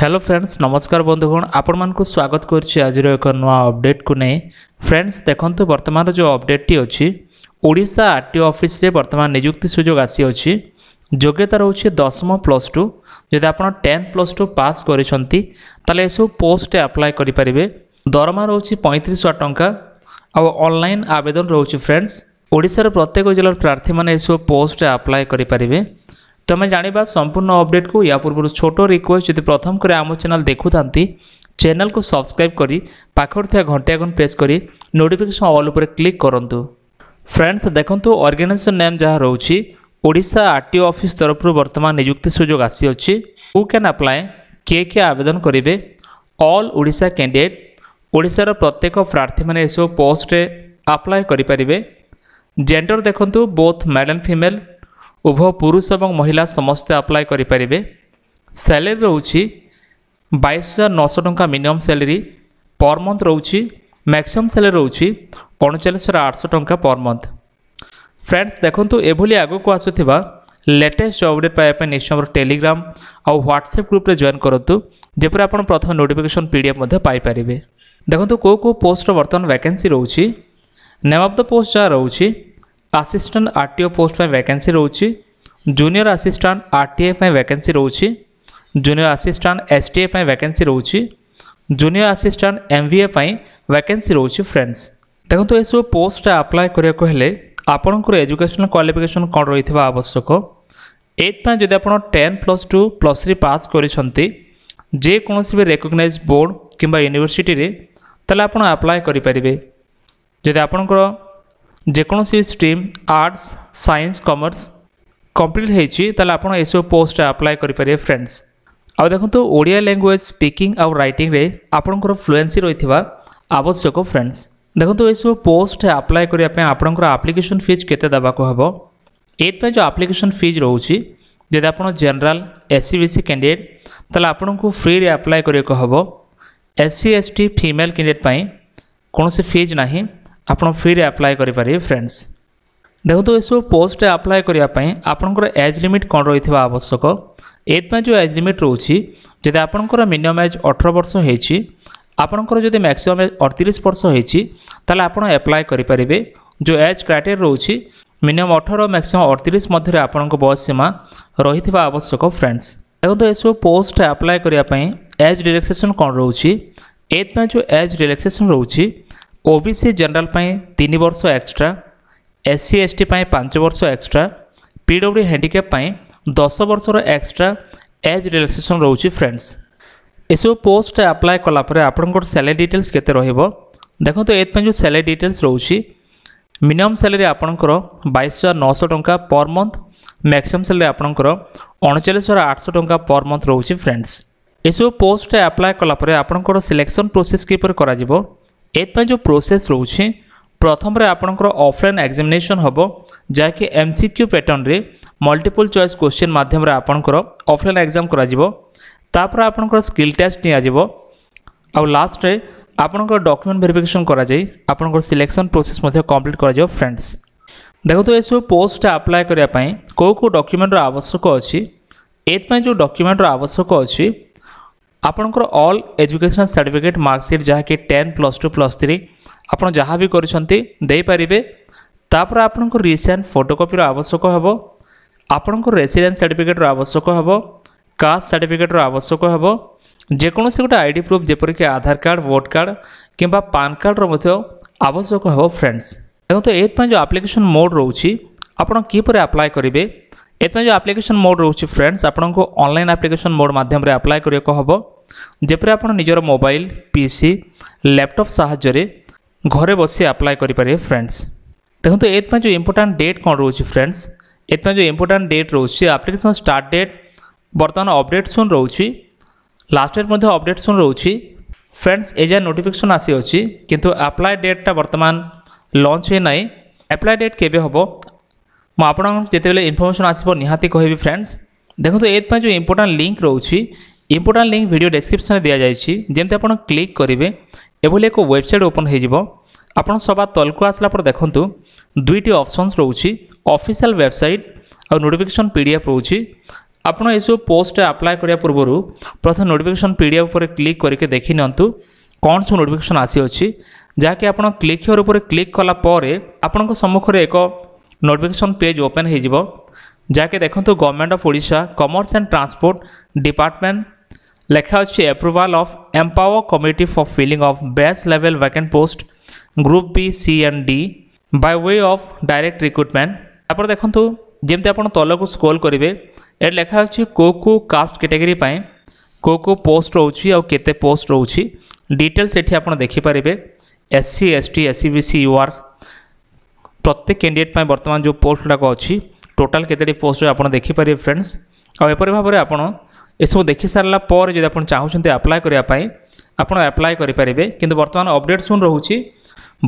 hello friends নমস্কার বন্ধুগণ আপনার স্বাগত করছি আজির এক নয় অপডেট কু নেই ফ্রেন্ডস দেখুন বর্তমান যে অপডেটটি অছি ওড়শা আরটিও অফিসে বর্তমান নিযুক্তি সুযোগ আসিଅছি যোগ্যতা রয়েছে দশম প্লস টু যদি আপনার টেন প্লস টু পাস করেছেন তাহলে এসব পোস্টে আপ্লাই করে পারে দরমা রয়েছে পঁয়ত্রিশ টঙ্কা আনলাইন আবেদন রয়েছে ফ্রেন্ডস ওড়শার প্রত্যেক জেলার প্রার্থী মানে এসব পোস্টে আপ্লাই করে পারে তুমি জাঁয়া সম্পূর্ণ অপডেট কু ইয়া পূর্ব ছোট রিকোয়েস্ট যদি প্রথম করে আম চ্যানেল দেখু থাকে চ্যানেল কু সবসক্রাইব করে পাখরে থাকা ঘণ্টি আইকন প্রেস করে নোটিফিকেসন অল উপরে ক্লিক করতু ফ্রেন্ডস দেখুন অর্গানাইজেসন নেম যা রয়েছে ওড়শা আরটিও অফিস তরফর বর্তমান নিযুক্তি সুযোগ আসিছে হু ক্যান আপ্লায় কে কে আবেদন করবে অল ওড়শা ক্যান্ডিডেট ওড়শার প্রত্যেক প্রার্থী মানে এসব পোস্টে আপ্লায় করে জেন্ডর দেখুন বোথ মেল আন্ড ফিমেল উভয় পুরুষ এবং মহিলা ମହିଳା আপ্লাই করে କରିପାରିବେ স্যালারি রয়েছে বাইশ হাজার নশো টাকা মিনিমম স্যালারি পর মন্থ রয়েছে ম্যাক্সিমম স্যালারি রয়েছে অণচাশ হাজার আটশো টাকা পর মন্থ ফ্রেন্ডস দেখুন এভাবে আগুক আসুথিবা লেটেস্ট জব অপডেট পাওয়া নিশ্চয় আমার টেলিগ্রাম আউ হোয়াটসঅ্যাপ গ্রুপে জয়েন করতু যেপরে আপনার প্রথমে নোটিফিকেশন পিডিএফ পাইপারে দেখুন কেউ কেউ পোস্টর বর্তমান ভ্যাকেন্সি রয়েছে নেম অফ দ পোস্ট যা রয়েছে assistant R T O post ପାଇଁ ଭ୍ୟାକେନ୍ସି ରହୁଛି junior assistant R T A ପାଇଁ ଭ୍ୟାକେନ୍ସି ରହୁଛି junior assistant S T A ପାଇଁ ଭ୍ୟାକେନ୍ସି ରହୁଛି junior assistant M B A ପାଇଁ ଭ୍ୟାକେନ୍ସି ରହୁଛି ଫ୍ରେଣ୍ଡସ୍ ଦେଖନ୍ତୁ ଏସବୁ ପୋଷ୍ଟରେ ଆପ୍ଲାଏ କରିବାକୁ ହେଲେ ଆପଣଙ୍କର ଏଜୁକେସନାଲ୍ କ୍ୱାଲିଫିକେସନ୍ କ'ଣ ରହିଥିବା ଆବଶ୍ୟକ ଏଇଟ୍ ପାଇଁ ଯଦି ଆପଣ ten plus two plus three pass କରିଛନ୍ତି ଯେକୌଣସି ବି ରେକଗ୍ନାଇଜ୍ ବୋର୍ଡ଼ କିମ୍ବା ୟୁନିଭର୍ସିଟିରେ ତାହେଲେ ଆପଣ ଆପ୍ଲାଏ କରିପାରିବେ ଯଦି ଆପଣଙ୍କର ଯେକୌଣସି stream arts science commerce complete ହେଇଛି ତାହେଲେ ଆପଣ ଏସବୁ ପୋଷ୍ଟ ଆପ୍ଲାଏ କରିପାରିବେ ଫ୍ରେଣ୍ଡସ୍ ଆଉ ଦେଖନ୍ତୁ ଓଡ଼ିଆ ଲାଙ୍ଗୁଏଜ୍ ସ୍ପିକିଂ ଆଉ ରାଇଟିଂରେ ଆପଣଙ୍କର ଫ୍ଲୁଏନ୍ସି ରହିଥିବା ଆବଶ୍ୟକ ଫ୍ରେଣ୍ଡସ୍ ଦେଖନ୍ତୁ ଏସବୁ ପୋଷ୍ଟ ଆପ୍ଲାଏ କରିବା ପାଇଁ ଆପଣଙ୍କର ଆପ୍ଲିକେସନ୍ ଫିଜ୍ କେତେ ଦେବାକୁ ହେବ ଏଇଥିପାଇଁ ଯେଉଁ ଆପ୍ଲିକେସନ୍ ଫିଜ୍ ରହୁଛି ଯଦି ଆପଣ general S C B C candidate ତାହେଲେ ଆପଣଙ୍କୁ ଫ୍ରିରେ ଆପ୍ଲାଏ କରିବାକୁ ହେବ S C S T female candidate ପାଇଁ କୌଣସି ଫିଜ୍ ନାହିଁ ଆପଣ ଫ୍ରିରେ ଆପ୍ଲାଏ କରିପାରିବେ ଫ୍ରେଣ୍ଡସ୍ ଦେଖନ୍ତୁ ଏସବୁ ପୋଷ୍ଟ ଆପ୍ଲାଏ କରିବା ପାଇଁ ଆପଣଙ୍କର ଏଜ୍ ଲିମିଟ୍ କ'ଣ ରହିଥିବା ଆବଶ୍ୟକ ଏଥିପାଇଁ ଯେଉଁ ଏଜ୍ ଲିମିଟ୍ ରହୁଛି ଯଦି ଆପଣଙ୍କର ମିନିମମ୍ ଏଜ୍ ଅଠର ବର୍ଷ ହେଇଛି ଆପଣଙ୍କର ଯଦି ମ୍ୟାକ୍ସିମମ୍ ଏଜ୍ ଅଡ଼ତିରିଶ ବର୍ଷ ହେଇଛି ତାହେଲେ ଆପଣ ଆପ୍ଲାଏ କରିପାରିବେ ଯେଉଁ ଏଜ୍ କ୍ରାଇଟେରିଆ ରହୁଛି ମିନିମମ୍ ଅଠର ମ୍ୟାକ୍ସିମମ୍ ଅଡ଼ତିରିଶ ମଧ୍ୟରେ ଆପଣଙ୍କ ବୟସ ସୀମା ରହିଥିବା ଆବଶ୍ୟକ ଫ୍ରେଣ୍ଡସ୍ ଦେଖନ୍ତୁ ଏସବୁ ପୋଷ୍ଟ ଆପ୍ଲାଏ କରିବା ପାଇଁ ଏଜ୍ ରିଲାକ୍ସେସନ୍ କ'ଣ ରହୁଛି ଏଥିପାଇଁ ଯେଉଁ ଏଜ୍ ରିଲାକ୍ସେସନ୍ ରହୁଛି ଓବିସି ଜେନେରାଲ ପାଇଁ ତିନି ବର୍ଷ ଏକ୍ସଟ୍ରା ଏସ୍ସି ଏସ୍ଟି ପାଇଁ ପାଞ୍ଚ ବର୍ଷ ଏକ୍ସଟ୍ରା ପିଡବ୍ଲ୍ୟୁ ହ୍ୟାଣ୍ଡିକ୍ୟାପ୍ ପାଇଁ ଦଶ ବର୍ଷର ଏକ୍ସଟ୍ରା ଏଜ୍ ରିଲାକ୍ସେସନ୍ ରହୁଛି ଫ୍ରେଣ୍ଡସ୍ ଏସବୁ ପୋଷ୍ଟ ଆପ୍ଲାଏ କଲାପରେ ଆପଣଙ୍କର ସାଲାରୀ ଡିଟେଲ୍ସ କେତେ ରହିବ ଦେଖନ୍ତୁ ଏଥିପାଇଁ ଯେଉଁ ସାଲାରୀ ଡିଟେଲ୍ସ ରହୁଛି ମିନିମମ୍ ସାଲାରୀ ଆପଣଙ୍କର ବାଇଶ ହଜାର ନଅଶହ ଟଙ୍କା ପର୍ ମନ୍ଥ ମ୍ୟାକ୍ସିମମ୍ ସାଲାରୀ ଆପଣଙ୍କର ଅଣଚାଳିଶ ହଜାର ଆଠଶହ ଟଙ୍କା ପର୍ ମନ୍ଥ ରହୁଛି ଫ୍ରେଣ୍ଡସ୍ ଏସବୁ ପୋଷ୍ଟ ଆପ୍ଲାଏ କଲାପରେ ଆପଣଙ୍କର ସିଲେକ୍ସନ୍ ପ୍ରୋସେସ୍ କିପରି କରାଯିବ ଏଥିପାଇଁ ଯେଉଁ ପ୍ରୋସେସ୍ ରହୁଛି ପ୍ରଥମରେ ଆପଣଙ୍କର ଅଫଲାଇନ୍ ଏକ୍ଜାମିନେସନ୍ ହେବ ଯାହାକି ଏମ୍ ସି କ୍ୟୁ ପ୍ୟାଟର୍ନରେ ମଲ୍ଟିପୁଲ୍ ଚଏସ୍ କୋଶ୍ଚିନ୍ ମାଧ୍ୟମରେ ଆପଣଙ୍କର ଅଫଲାଇନ୍ ଏକ୍ଜାମ୍ କରାଯିବ ତାପରେ ଆପଣଙ୍କର ସ୍କିଲ୍ ଟେଷ୍ଟ ନିଆଯିବ ଆଉ ଲାଷ୍ଟରେ ଆପଣଙ୍କର ଡକ୍ୟୁମେଣ୍ଟ ଭେରିଫିକେସନ୍ କରାଯାଇ ଆପଣଙ୍କର ସିଲେକ୍ସନ୍ ପ୍ରୋସେସ୍ ମଧ୍ୟ କମ୍ପ୍ଲିଟ୍ କରାଯିବ ଫ୍ରେଣ୍ଡସ୍ ଦେଖନ୍ତୁ ଏସବୁ ପୋଷ୍ଟ ଆପ୍ଲାଏ କରିବା ପାଇଁ କେଉଁ କେଉଁ ଡକ୍ୟୁମେଣ୍ଟର ଆବଶ୍ୟକ ଅଛି ଏଥିପାଇଁ ଯେଉଁ ଡକ୍ୟୁମେଣ୍ଟର ଆବଶ୍ୟକ ଅଛି ଆପଣଙ୍କର ଅଲ୍ ଏଜୁକେସନ୍ ସାର୍ଟିଫିକେଟ୍ ମାର୍କସିଟ୍ ଯାହାକି ten plus two plus three ଆପଣ ଯାହା ବି କରିଛନ୍ତି ଦେଇପାରିବେ ତାପରେ ଆପଣଙ୍କୁ ରିସେଣ୍ଟ ଫଟୋକପିର ଆବଶ୍ୟକ ହେବ ଆପଣଙ୍କୁ ରେସିଡେନ୍ସ ସାର୍ଟିଫିକେଟ୍ର ଆବଶ୍ୟକ ହେବ କାଷ୍ଟ ସାର୍ଟିଫିକେଟ୍ର ଆବଶ୍ୟକ ହେବ ଯେକୌଣସି ଗୋଟେ ଆଇ ଡ଼ି ପ୍ରୁଫ୍ ଯେପରିକି ଆଧାର କାର୍ଡ଼ ଭୋଟ୍ କାର୍ଡ଼ କିମ୍ବା ପାନ୍ କାର୍ଡ଼ର ମଧ୍ୟ ଆବଶ୍ୟକ ହେବ ଫ୍ରେଣ୍ଡସ୍ ତେଣୁ ତ ଏଥିପାଇଁ ଯେଉଁ ଆପ୍ଲିକେସନ୍ ମୋଡ଼୍ ରହୁଛି ଆପଣ କିପରି ଆପ୍ଲାଏ କରିବେ ଏଥିପାଇଁ ଯେଉଁ ଆପ୍ଲିକେସନ୍ ମୋଡ଼୍ ରହୁଛି ଫ୍ରେଣ୍ଡସ୍ ଆପଣଙ୍କୁ ଅନଲାଇନ୍ ଆପ୍ଲିକେସନ୍ ମୋଡ଼୍ ମାଧ୍ୟମରେ ଆପ୍ଲାଏ କରିବାକୁ ହେବ ଯେପରି ଆପଣ ନିଜର ମୋବାଇଲ ପିସି ଲ୍ୟାପଟପ୍ ସାହାଯ୍ୟରେ ଘରେ ବସି ଆପ୍ଲାଏ କରିପାରିବେ ଫ୍ରେଣ୍ଡସ୍ ଦେଖନ୍ତୁ ଏଥିପାଇଁ ଯେଉଁ ଇମ୍ପୋର୍ଟାଣ୍ଟ ଡେଟ୍ କ'ଣ ରହୁଛି ଫ୍ରେଣ୍ଡସ୍ ଏଥିପାଇଁ ଯେଉଁ ଇମ୍ପୋର୍ଟାଣ୍ଟ ଡେଟ୍ ରହୁଛି ଆପ୍ଲିକେସନ୍ ଷ୍ଟାର୍ଟ ଡେଟ୍ ବର୍ତ୍ତମାନ ଅପଡ଼େଟ୍ ଶୂନ ରହୁଛି ଲାଷ୍ଟ ଡେଟ୍ ମଧ୍ୟ ଅପଡ଼େଟ୍ ଶୂନ ରହୁଛି ଫ୍ରେଣ୍ଡସ୍ ଏ ଯାହା ନୋଟିଫିକେସନ୍ ଆସିଅଛି କିନ୍ତୁ ଆପ୍ଲାଏ ଡେଟ୍ଟା ବର୍ତ୍ତମାନ ଲଞ୍ଚ ହୋଇନାହିଁ ଆପ୍ଲାଏ ଡେଟ୍ କେବେ ହେବ ମୁଁ ଆପଣଙ୍କୁ ଯେତେବେଳେ ଇନଫର୍ମେସନ୍ ଆସିବ ନିହାତି କହିବି ଫ୍ରେଣ୍ଡସ୍ ଦେଖନ୍ତୁ ଏଥିପାଇଁ ଯେଉଁ ଇମ୍ପୋର୍ଟାଣ୍ଟ ଲିଙ୍କ୍ ରହୁଛି ଇମ୍ପୋର୍ଟାଣ୍ଟ ଲିଙ୍କ୍ ଭିଡ଼ିଓ ଡେସ୍କ୍ରିପ୍ସନ୍ରେ ଦିଆଯାଇଛି ଯେମିତି ଆପଣ କ୍ଲିକ୍ କରିବେ ଏଭଳି ଏକ ୱେବସାଇଟ୍ ଓପନ୍ ହୋଇଯିବ ଆପଣ ସବା ତଳକୁ ଆସିଲା ପରେ ଦେଖନ୍ତୁ ଦୁଇଟି ଅପସନ୍ସ ରହୁଛି ଅଫିସିଆଲ ୱେବସାଇଟ୍ ଆଉ ନୋଟିଫିକେସନ୍ ପି ଡି ଏଫ୍ ରହୁଛି ଆପଣ ଏସବୁ ପୋଷ୍ଟ ଆପ୍ଲାଏ କରିବା ପୂର୍ବରୁ ପ୍ରଥମେ ନୋଟିଫିକେସନ୍ ପି ଡି ଏଫ୍ ଉପରେ କ୍ଲିକ୍ କରିକି ଦେଖି ନିଅନ୍ତୁ କ'ଣ ସବୁ ନୋଟିଫିକେସନ୍ ଆସିଅଛି ଯାହାକି ଆପଣ କ୍ଲିକ୍ ହେବାର ଉପରେ କ୍ଲିକ୍ କଲା ପରେ ଆପଣଙ୍କ ସମ୍ମୁଖରେ ଏକ নোটিফিকেসন পেজ ଓପେନ୍ ହୋଇଯିବ ଯାହାକି ଦେଖନ୍ତୁ government of Odisha commerce and transport department ଲେଖା ଅଛି approval of empower committee for filling of batch level vacant post group B C and D by way of direct recruitment ତାପରେ ଦେଖନ୍ତୁ ଯେମିତି ଆପଣ ତଳକୁ ସ୍କ୍ରୋଲ୍ କରିବେ ଏଠି ଲେଖା ଅଛି କେଉଁ କେଉଁ କାଷ୍ଟ କାଟେଗୋରୀ ପାଇଁ କେଉଁ କେଉଁ ପୋଷ୍ଟ ରହୁଛି ଆଉ କେତେ ପୋଷ୍ଟ ରହୁଛି ଡିଟେଲ୍ସ ଏଠି ଆପଣ ଦେଖିପାରିବେ S C S T S C B C U R প্রত্যেক ক্যাণ্ডিডেট পাই বর্ତ୍ତমান যে পোস্ট গুড়াক অছি টোটাল কেতোটি পোস্ট আপনার দেখিপারে ফ্রেন্ডস আপরি ভাবে আপনার এসব দেখি সারা পরে যদি আপনার চাহুন আপ্লায় করা আপনার আপ্লায় করে পারে কিন্তু বর্তমান অপডেট শুন রয়েছে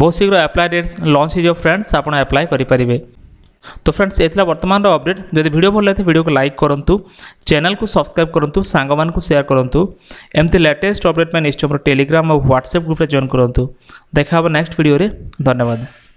বহু শীঘ্র আপ্লাই ডেট লঞ্চ হয়ে ফ্রেন্ডস আপনার আপ্লাই করে পারে তো ফ্রেন্ডস এলা বর্তমান অপডেট যদি ভিডিও ভাল লাগে ভিডিও লাইক করতু চ্যানেল কু সবসক্রাইব করতু সাঙ্গ মানুষ সেয়ার করতু এমতি লেটেস্ট অপডেট নিশ্চয় আমার টেলিগ্রাম আর হোয়াটসঅ্যাপ গ্রুপে জয়েন করতু দেখা হব নেক্সট ভিডিওরে ধন্যবাদ